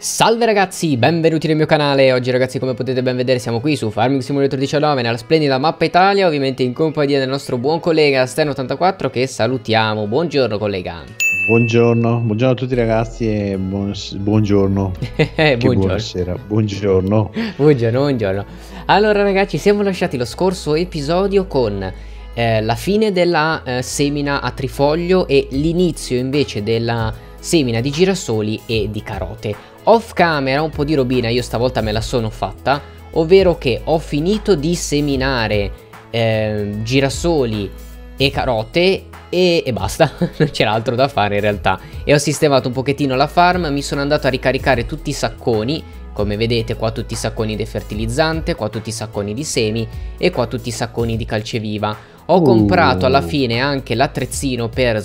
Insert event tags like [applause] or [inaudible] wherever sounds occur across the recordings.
Salve ragazzi, benvenuti nel mio canale, oggi ragazzi come potete ben vedere siamo qui su Farming Simulator 19 nella splendida mappa Italia ovviamente in compagnia del nostro buon collega Sten84 che salutiamo, buongiorno collega Buongiorno, buongiorno a tutti ragazzi e buon, buongiorno. [laughs] buongiorno. Buonasera, buongiorno. buongiorno, buongiorno. Allora ragazzi, siamo lasciati lo scorso episodio con eh, la fine della eh, semina a trifoglio e l'inizio invece della semina di girasoli e di carote. Off camera un po' di robina io stavolta me la sono fatta, ovvero che ho finito di seminare eh, girasoli e carote e, e basta, [laughs] non c'era altro da fare in realtà. E ho sistemato un pochettino la farm, mi sono andato a ricaricare tutti i sacconi, come vedete qua tutti i sacconi di fertilizzante, qua tutti i sacconi di semi e qua tutti i sacconi di calceviva. Ho uh. comprato alla fine anche l'attrezzino per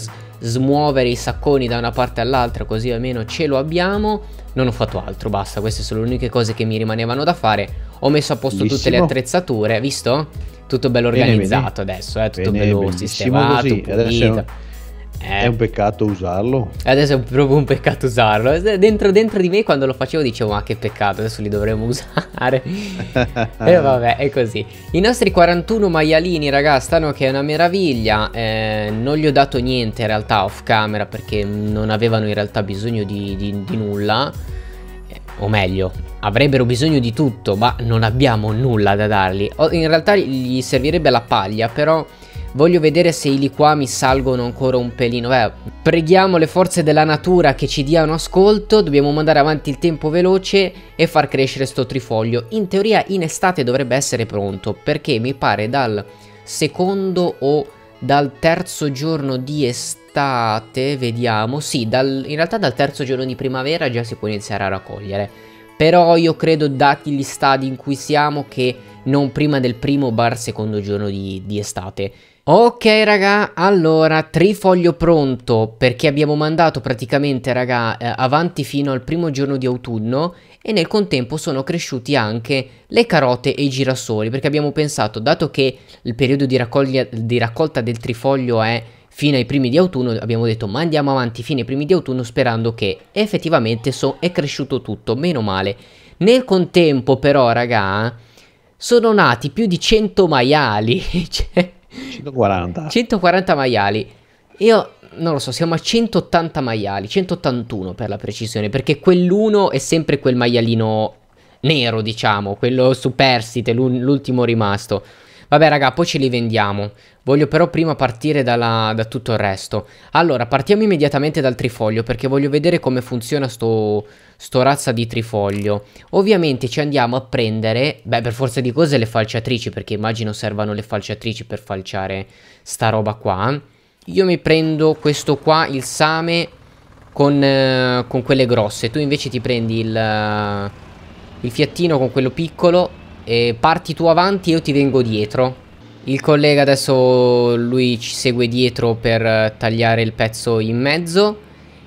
smuovere i sacconi da una parte all'altra così almeno ce lo abbiamo non ho fatto altro basta queste sono le uniche cose che mi rimanevano da fare ho messo a posto bellissimo. tutte le attrezzature visto tutto bello organizzato bene, bene. adesso eh? tutto bene, bello sistemato pulito eh. È un peccato usarlo. Adesso è proprio un peccato usarlo. Eh, dentro, dentro, di me quando lo facevo dicevo ma che peccato, adesso li dovremmo [laughs] usare. [laughs] e vabbè, è così. I nostri 41 maialini, raga, stanno che è una meraviglia. Eh, non gli ho dato niente in realtà off camera perché non avevano in realtà bisogno di, di, di nulla. Eh, o meglio, avrebbero bisogno di tutto, ma non abbiamo nulla da dargli. In realtà gli servirebbe la paglia, però Voglio vedere se i liquami salgono ancora un pelino. Beh, preghiamo le forze della natura che ci diano ascolto, dobbiamo mandare avanti il tempo veloce e far crescere sto trifoglio. In teoria in estate dovrebbe essere pronto, perché mi pare dal secondo o dal terzo giorno di estate, vediamo, sì, dal, in realtà dal terzo giorno di primavera già si può iniziare a raccogliere. Però io credo, dati gli stadi in cui siamo, che non prima del primo bar secondo giorno di, di estate. Ok raga, allora trifoglio pronto perché abbiamo mandato praticamente raga eh, avanti fino al primo giorno di autunno e nel contempo sono cresciuti anche le carote e i girasoli perché abbiamo pensato dato che il periodo di, raccoglia, di raccolta del trifoglio è fino ai primi di autunno abbiamo detto ma andiamo avanti fino ai primi di autunno sperando che effettivamente so, è cresciuto tutto, meno male. Nel contempo però raga sono nati più di 100 maiali [laughs] cioè 140. 140 maiali. Io non lo so, siamo a 180 maiali, 181 per la precisione, perché quell'uno è sempre quel maialino nero, diciamo, quello superstite, l'ultimo rimasto. Vabbè raga, poi ce li vendiamo. Voglio però prima partire dalla, da tutto il resto. Allora, partiamo immediatamente dal trifoglio perché voglio vedere come funziona sto, sto razza di trifoglio. Ovviamente ci andiamo a prendere, beh per forza di cose le falciatrici perché immagino servano le falciatrici per falciare sta roba qua. Io mi prendo questo qua, il same, con, eh, con quelle grosse. Tu invece ti prendi il, eh, il fiattino con quello piccolo e parti tu avanti e io ti vengo dietro. Il collega adesso lui ci segue dietro per eh, tagliare il pezzo in mezzo.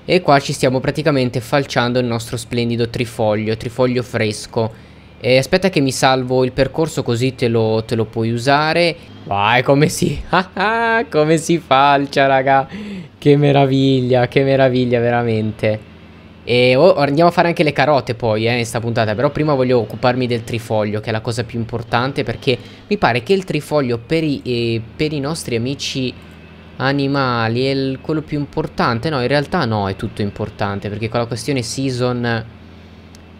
E qua ci stiamo praticamente falciando il nostro splendido trifoglio, trifoglio fresco. E aspetta che mi salvo il percorso così te lo, te lo puoi usare. Vai, come si... [laughs] Ah, ah, come si falcia, raga! Che meraviglia, che meraviglia veramente. E oh, andiamo a fare anche le carote poi, eh, in questa puntata. Però prima voglio occuparmi del trifoglio, che è la cosa più importante, perché mi pare che il trifoglio per i, eh, per i nostri amici animali è il, quello più importante. No, in realtà no, è tutto importante, perché con la questione season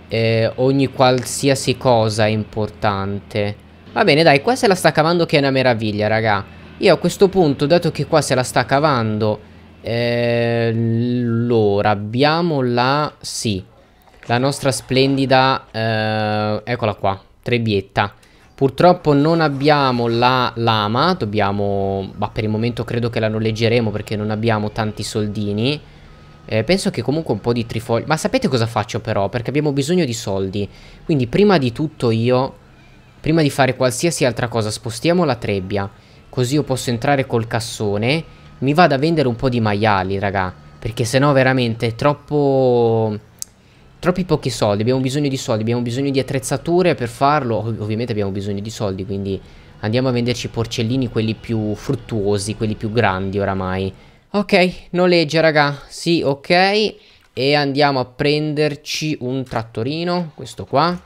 eh, ogni qualsiasi cosa è importante. Va bene, dai, qua se la sta cavando che è una meraviglia, raga. Io a questo punto, dato che qua se la sta cavando allora, abbiamo la... Sì, la nostra splendida... Eh, eccola qua, trebbietta. Purtroppo non abbiamo la lama, dobbiamo... Ma per il momento credo che la noleggeremo perché non abbiamo tanti soldini. Eh, penso che comunque un po' di trifogli... Ma sapete cosa faccio però? Perché abbiamo bisogno di soldi. Quindi prima di tutto io... Prima di fare qualsiasi altra cosa spostiamo la trebbia. Così io posso entrare col cassone mi vado a vendere un po' di maiali, raga. Perché sennò veramente è troppo... Troppi pochi soldi, abbiamo bisogno di soldi, abbiamo bisogno di attrezzature per farlo. Ov ovviamente abbiamo bisogno di soldi, quindi andiamo a venderci i porcellini, quelli più fruttuosi, quelli più grandi oramai. Ok, noleggia raga, sì ok. E andiamo a prenderci un trattorino, questo qua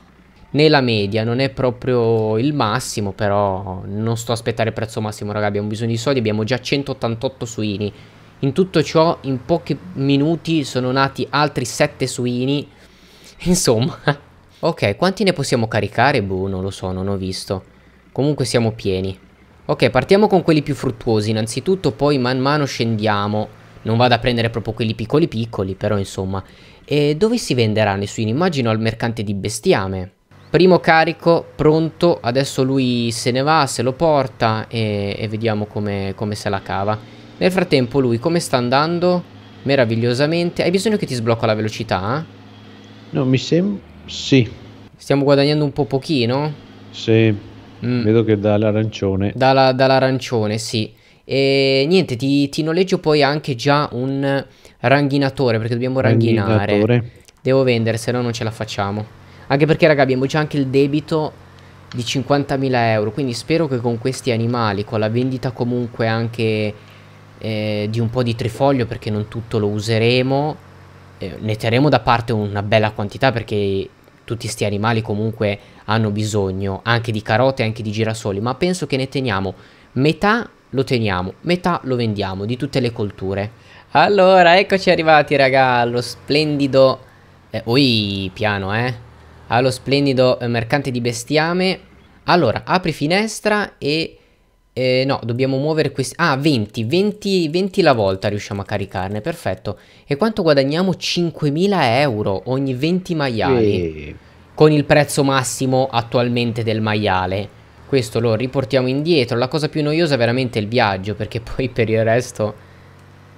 nella media, non è proprio il massimo, però non sto a aspettare il prezzo massimo, raga, abbiamo bisogno di soldi, abbiamo già 188 suini. In tutto ciò, in pochi minuti sono nati altri 7 suini, [laughs] insomma. ok, quanti ne possiamo caricare? Boh, non lo so, non ho visto. Comunque siamo pieni. Ok, partiamo con quelli più fruttuosi innanzitutto, poi man mano scendiamo. Non vado a prendere proprio quelli piccoli piccoli, però insomma. E dove si venderanno i suini? Immagino al mercante di bestiame. Primo carico pronto, adesso lui se ne va, se lo porta e, e vediamo come, come se la cava. Nel frattempo lui come sta andando? Meravigliosamente. Hai bisogno che ti sblocco la velocità? Eh? No, mi sembra... sì. Stiamo guadagnando un po' pochino? Sì, mm. vedo che dall'arancione. dall'arancione, sì. E niente, ti, ti, noleggio poi anche già un ranghinatore perché dobbiamo ranghinare. Devo vendere, se no non ce la facciamo. Anche perché, raga, abbiamo già anche il debito di 50.000 euro. Quindi spero che con questi animali, con la vendita comunque anche eh, di un po' di trifoglio, perché non tutto lo useremo, eh, ne terremo da parte una bella quantità perché tutti questi animali comunque hanno bisogno anche di carote, anche di girasoli, ma penso che ne teniamo metà lo teniamo, metà lo vendiamo di tutte le colture. Allora, eccoci arrivati raga allo splendido... Eh, oi, piano eh! allo splendido eh, mercante di bestiame. Allora, apri finestra e... Eh, no, dobbiamo muovere questi... Ah, 20, 20, 20 la volta riusciamo a caricarne, perfetto. E quanto guadagniamo? 5.000 euro ogni 20 maiali. E... Con il prezzo massimo attualmente del maiale. Questo lo riportiamo indietro. La cosa più noiosa è veramente il viaggio, perché [laughs] poi per il resto...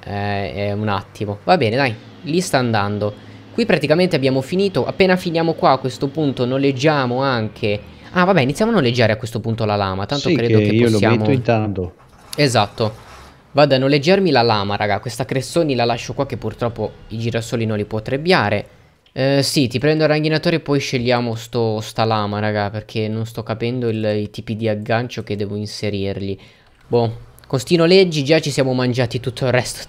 Eh, è un attimo. Va bene, dai, lì sta andando. Qui praticamente abbiamo finito, appena finiamo qua a questo punto noleggiamo anche... Ah vabbè, iniziamo a noleggiare a questo punto la lama, tanto sì, credo che, che io possiamo... io lo metto intanto. Esatto. Vado a noleggiarmi la lama, raga, questa Cressoni la lascio qua che purtroppo i girasoli non li può trebbiare. Eh, sì, ti prendo il ranghinatore e poi scegliamo sto, sta lama, raga, perché non sto capendo il, i tipi di aggancio che devo inserirgli. Boh, Costino leggi già ci siamo mangiati tutto il resto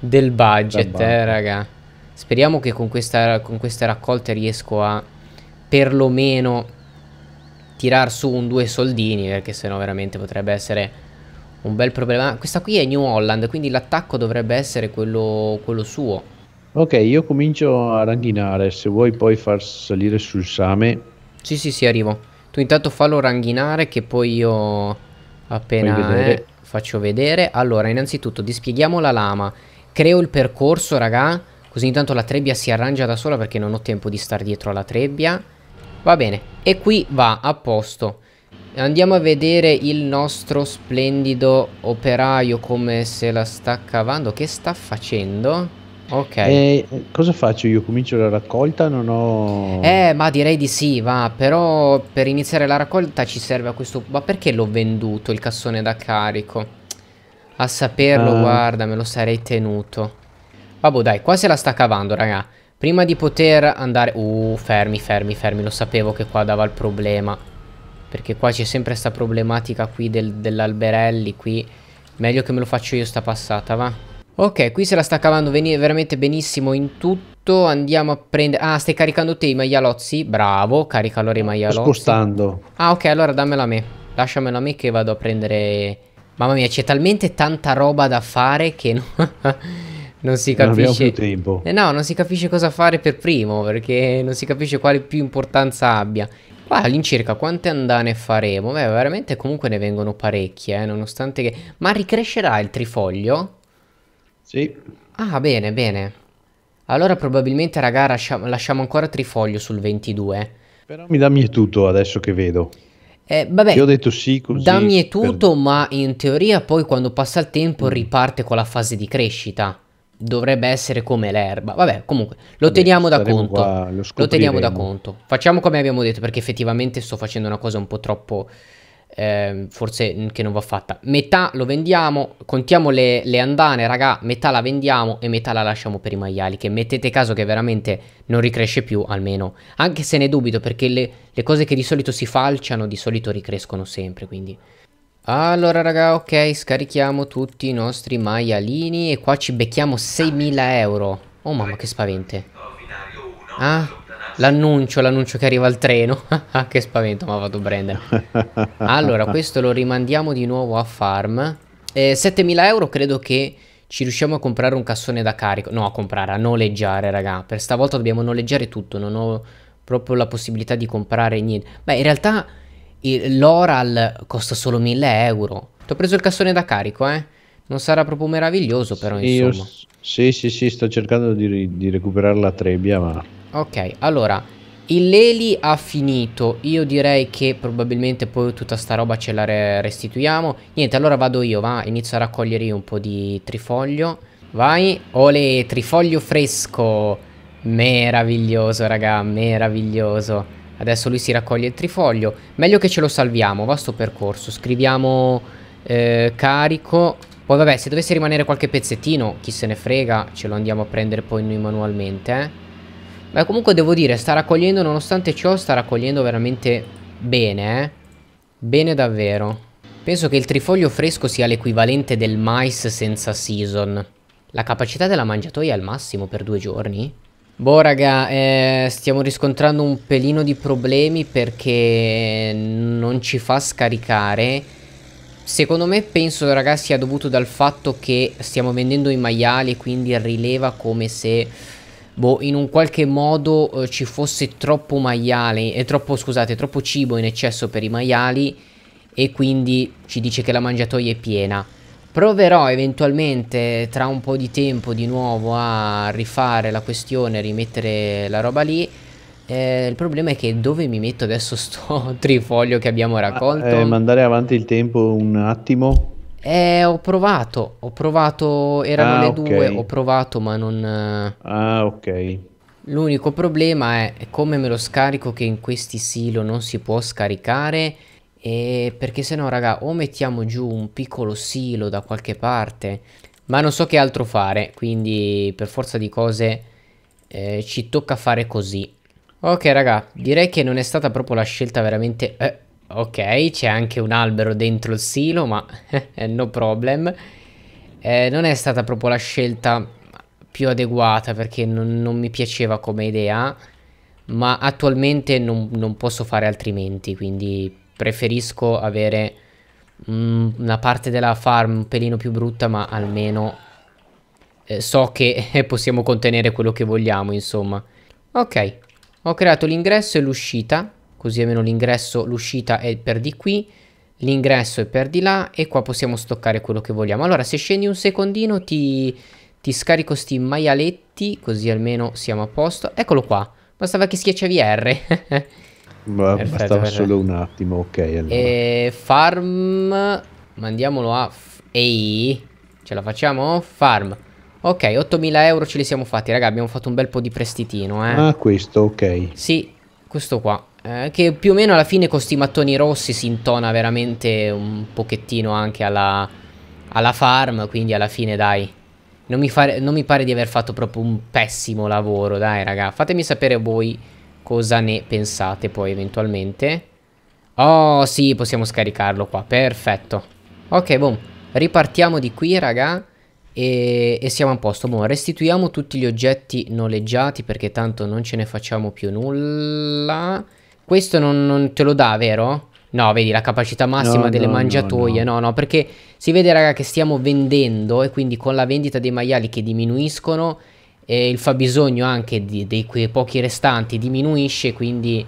del budget, eh, raga. Speriamo che con, questa, con queste raccolte riesco a perlomeno tirar su un due soldini perché sennò veramente potrebbe essere un bel problema. Ah, questa qui è New Holland, quindi l'attacco dovrebbe essere quello, quello suo. Ok, io comincio a ranghinare, se vuoi poi far salire sul same. Sì, sì, sì, arrivo. Tu intanto fallo ranghinare che poi io appena vedere. Eh, faccio vedere. Allora, innanzitutto dispieghiamo la lama, creo il percorso, raga Così intanto la trebbia si arrangia da sola perché non ho tempo di star dietro alla trebbia. Va bene. E qui va, a posto. Andiamo a vedere il nostro splendido operaio come se la sta cavando. Che sta facendo? Ok. Eh, cosa faccio io? Comincio la raccolta? Non ho... Eh, ma direi di sì, va. Però per iniziare la raccolta ci serve a questo... Ma perché l'ho venduto il cassone da carico? A saperlo, ah. guarda, me lo sarei tenuto. Vabbè dai, qua se la sta cavando raga. Prima di poter andare... Uh, fermi, fermi, fermi. Lo sapevo che qua dava il problema. Perché qua c'è sempre sta problematica qui del, dell'alberelli qui. Meglio che me lo faccio io sta passata, va. Ok, qui se la sta cavando veramente benissimo in tutto. Andiamo a prendere... Ah, stai caricando te i maialozzi? Bravo, carica allora i maialozzi. Sto spostando. Ah, ok, allora dammela a me. Lasciamela a me che vado a prendere Mamma mia, c'è talmente tanta roba da fare che no, [laughs] non si capisce. Non abbiamo più eh no, non si capisce cosa fare per primo, perché non si capisce quale più importanza abbia. Qua all'incirca quante andane faremo? Beh, veramente comunque ne vengono parecchie, eh, nonostante che... Ma ricrescerà il trifoglio? Sì. Ah, bene, bene. Allora probabilmente, raga, lasciamo ancora trifoglio sul 22. Però mi dammi tutto adesso che vedo. Eh, vabbè, Io ho detto sì così. Dammi è tutto, per... ma in teoria poi quando passa il tempo mm. riparte con la fase di crescita. Dovrebbe essere come l'erba. Vabbè, comunque, lo vabbè, teniamo da conto. Qua, lo, lo teniamo da conto. Facciamo come abbiamo detto, perché effettivamente sto facendo una cosa un po' troppo eh, forse che non va fatta. Metà lo vendiamo, contiamo le, le, andane, raga, metà la vendiamo e metà la lasciamo per i maiali, che mettete caso che veramente non ricresce più, almeno. Anche se ne dubito, perché le, le cose che di solito si falciano, di solito ricrescono sempre, quindi... Allora raga, ok, scarichiamo tutti i nostri maialini e qua ci becchiamo 6.000 euro. Oh mamma, che spavente. Ah, L'annuncio, l'annuncio che arriva il treno. [laughs] Ah, che spavento ma vado a prendere. Allora, [laughs] questo lo rimandiamo di nuovo a farm. Eh, 7000 euro credo che ci riusciamo a comprare un cassone da carico. No, a comprare, a noleggiare, raga. Per stavolta dobbiamo noleggiare tutto. Non ho proprio la possibilità di comprare niente. Beh, in realtà l'Oral costa solo 1000 euro. Ti ho preso il cassone da carico, eh. Non sarà proprio meraviglioso, però, sì, insomma. Io, sì, sì, sì, sto cercando di, di recuperare la trebbia, ma... Ok, allora, il Leli ha finito. Io direi che probabilmente poi tutta sta roba ce la restituiamo. Niente, allora vado io, va, inizio a raccogliere io un po' di trifoglio. Vai, ole, trifoglio fresco. Meraviglioso, raga, meraviglioso. Adesso lui si raccoglie il trifoglio. Meglio che ce lo salviamo, va sto percorso. Scriviamo eh, carico. Poi vabbè, se dovesse rimanere qualche pezzettino, chi se ne frega, ce lo andiamo a prendere poi noi manualmente, eh. Beh, comunque devo dire, sta raccogliendo, nonostante ciò, sta raccogliendo veramente bene, eh. Bene davvero. Penso che il trifoglio fresco sia l'equivalente del mais senza season. La capacità della mangiatoia è al massimo per due giorni? Boh raga, eh, stiamo riscontrando un pelino di problemi perché non ci fa scaricare. Secondo me penso raga sia dovuto dal fatto che stiamo vendendo i maiali quindi rileva come se boh, in un qualche modo eh, ci fosse troppo maiale, eh, troppo, scusate, troppo cibo in eccesso per i maiali e quindi ci dice che la mangiatoia è piena. Proverò eventualmente tra un po' di tempo di nuovo a rifare la questione, rimettere la roba lì. Eh, il problema è che dove mi metto adesso sto [laughs] trifoglio che abbiamo ah, raccolto? Eh, mandare avanti il tempo un attimo eh, ho provato, ho provato, erano ah, le okay. due, ho provato ma non... Ah, ok. L'unico problema è come me lo scarico che in questi silo non si può scaricare e perché se no raga o mettiamo giù un piccolo silo da qualche parte ma non so che altro fare quindi per forza di cose eh, ci tocca fare così. Ok raga direi che non è stata proprio la scelta veramente... Eh, Ok, c'è anche un albero dentro il silo, ma [laughs] eh, no problem. Eh, non è stata proprio la scelta più adeguata perché non, non mi piaceva come idea, ma attualmente non, non posso fare altrimenti, quindi preferisco avere mh, mm, una parte della farm un pelino più brutta, ma almeno eh, so che [laughs] possiamo contenere quello che vogliamo, insomma. Ok, ho creato l'ingresso e l'uscita così almeno l'ingresso, l'uscita è per di qui, l'ingresso è per di là e qua possiamo stoccare quello che vogliamo. Allora se scendi un secondino ti, ti scarico questi maialetti così almeno siamo a posto. Eccolo qua, bastava che schiacciavi R. [laughs] Ma bastava perfetto. solo un attimo, ok. Allora. E eh, farm, mandiamolo a... Ehi, ce la facciamo? Farm. Ok, 8000 euro ce li siamo fatti, raga, abbiamo fatto un bel po' di prestitino, eh. Ah, questo, ok. Sì, questo qua. Eh, che più o meno alla fine con questi mattoni rossi si intona veramente un pochettino anche alla, alla farm, quindi alla fine dai. Non mi, fare, non mi, pare di aver fatto proprio un pessimo lavoro, dai raga. Fatemi sapere voi cosa ne pensate poi eventualmente. Oh sì, possiamo scaricarlo qua, perfetto. Ok, boom, ripartiamo di qui raga e, e siamo a posto. Boom, restituiamo tutti gli oggetti noleggiati perché tanto non ce ne facciamo più nulla. Questo non, non te lo dà, vero? No, vedi la capacità massima no, delle no, mangiatoie. No, no, no, perché si vede, raga, che stiamo vendendo e quindi con la vendita dei maiali che diminuiscono, e il fabbisogno anche di, dei quei pochi restanti diminuisce, quindi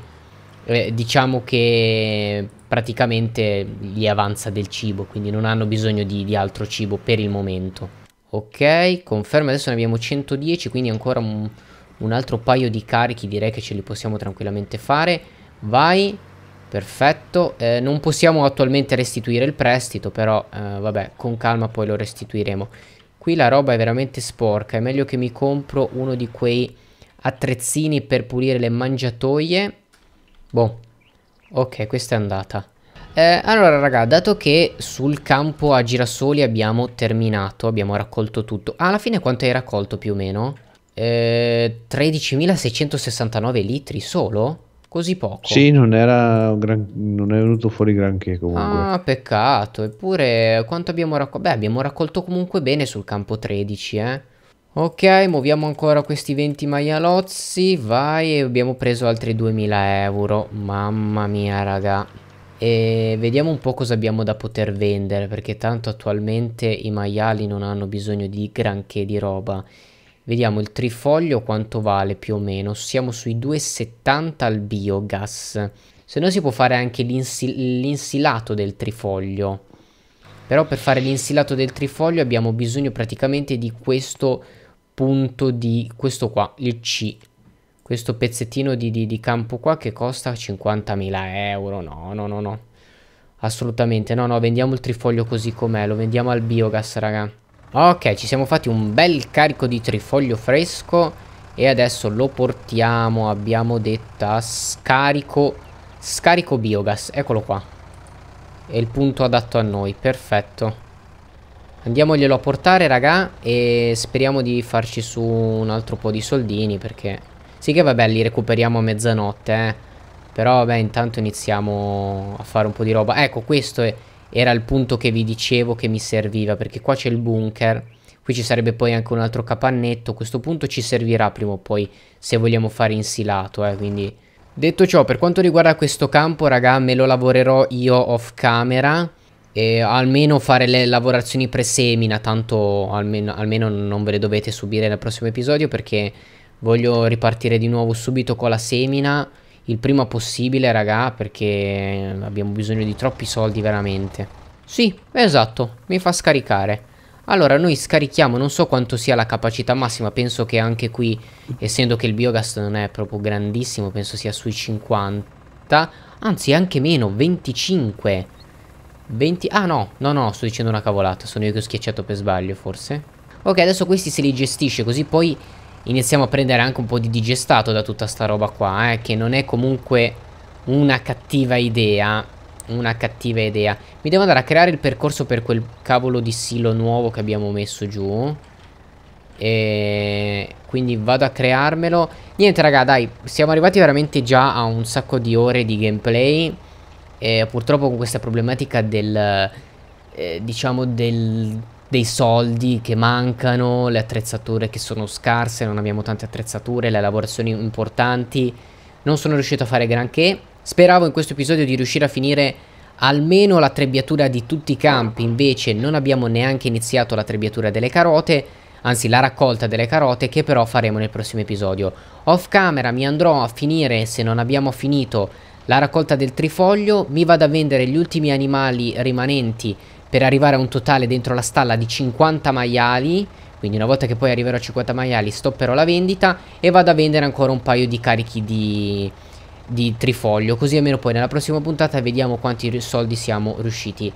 eh, diciamo che praticamente gli avanza del cibo, quindi non hanno bisogno di, di altro cibo per il momento. Ok, conferma, adesso ne abbiamo 110, quindi ancora un, un altro paio di carichi direi che ce li possiamo tranquillamente fare. Vai. Perfetto. Eh, non possiamo attualmente restituire il prestito, però eh, vabbè, con calma poi lo restituiremo. Qui la roba è veramente sporca. È meglio che mi compro uno di quei attrezzini per pulire le mangiatoie. Boh. Ok, questa è andata. Eh, allora raga, dato che sul campo a girasoli abbiamo terminato, abbiamo raccolto tutto. Ah, alla fine quanto hai raccolto più o meno? Eh, 13.669 litri solo? Così poco. Sì, non, era gran... non è venuto fuori granché comunque. Ah, peccato. Eppure, quanto abbiamo raccolto? Beh, abbiamo raccolto comunque bene sul campo 13, eh. Ok, muoviamo ancora questi 20 maialozzi, vai, e abbiamo preso altri 2000 euro. Mamma mia, raga. E vediamo un po' cosa abbiamo da poter vendere, perché tanto attualmente i maiali non hanno bisogno di granché di roba. Vediamo il trifoglio quanto vale più o meno. Siamo sui 2,70 al biogas. Se no si può fare anche l'insilato del trifoglio. Però per fare l'insilato del trifoglio abbiamo bisogno praticamente di questo punto di... Questo qua, il C. Questo pezzettino di, di, di campo qua che costa 50.000 euro. No, no, no, no. Assolutamente. No, no, vendiamo il trifoglio così com'è. Lo vendiamo al biogas, raga. Ok, ci siamo fatti un bel carico di trifoglio fresco e adesso lo portiamo, abbiamo detta, scarico, scarico biogas, eccolo qua. È il punto adatto a noi, perfetto. Andiamoglielo a portare, raga, e speriamo di farci su un altro po' di soldini, perché... Sì che vabbè, li recuperiamo a mezzanotte, eh. Però vabbè, intanto iniziamo a fare un po' di roba. Ecco, questo è era il punto che vi dicevo che mi serviva perché qua c'è il bunker qui ci sarebbe poi anche un altro capannetto questo punto ci servirà prima o poi se vogliamo fare insilato eh, quindi detto ciò per quanto riguarda questo campo raga me lo lavorerò io off camera e almeno fare le lavorazioni pre-semina tanto almeno, almeno non ve le dovete subire nel prossimo episodio perché voglio ripartire di nuovo subito con la semina il prima possibile, raga, perché abbiamo bisogno di troppi soldi veramente. Sì, esatto, mi fa scaricare. Allora, noi scarichiamo, non so quanto sia la capacità massima, penso che anche qui, essendo che il biogas non è proprio grandissimo, penso sia sui 50, anzi anche meno, 25. 20... Ah no, no, no, sto dicendo una cavolata, sono io che ho schiacciato per sbaglio, forse. Ok, adesso questi se li gestisce, così poi iniziamo a prendere anche un po' di digestato da tutta sta roba qua, eh, che non è comunque una cattiva idea, una cattiva idea. Mi devo andare a creare il percorso per quel cavolo di silo nuovo che abbiamo messo giù. E quindi vado a crearmelo. Niente raga, dai, siamo arrivati veramente già a un sacco di ore di gameplay. E purtroppo con questa problematica del... Eh, diciamo del dei soldi che mancano, le attrezzature che sono scarse, non abbiamo tante attrezzature, le lavorazioni importanti. Non sono riuscito a fare granché. Speravo in questo episodio di riuscire a finire almeno la trebbiatura di tutti i campi, invece non abbiamo neanche iniziato la trebbiatura delle carote, anzi la raccolta delle carote che però faremo nel prossimo episodio. Off camera mi andrò a finire, se non abbiamo finito, la raccolta del trifoglio, mi vado a vendere gli ultimi animali rimanenti per arrivare a un totale dentro la stalla di 50 maiali. Quindi una volta che poi arriverò a 50 maiali stopperò la vendita e vado a vendere ancora un paio di carichi di, di trifoglio. Così almeno poi nella prossima puntata vediamo quanti soldi siamo riusciti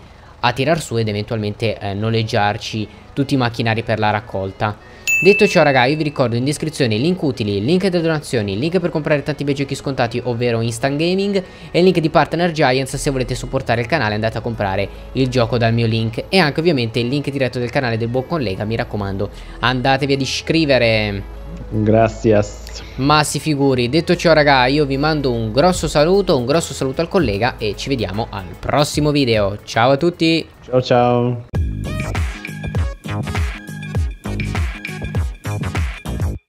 a tirar su ed eventualmente eh, noleggiarci tutti i macchinari per la raccolta. Detto ciò raga io vi ricordo in descrizione link utili, link delle donazioni, link per comprare tanti bei giochi scontati ovvero Instant Gaming e link di Partner Giants se volete supportare il canale andate a comprare il gioco dal mio link e anche ovviamente il link diretto del canale del buon collega mi raccomando andatevi ad iscrivere. Grazie. Ma si figuri, detto ciò raga io vi mando un grosso saluto, un grosso saluto al collega e ci vediamo al prossimo video. Ciao a tutti. Ciao ciao.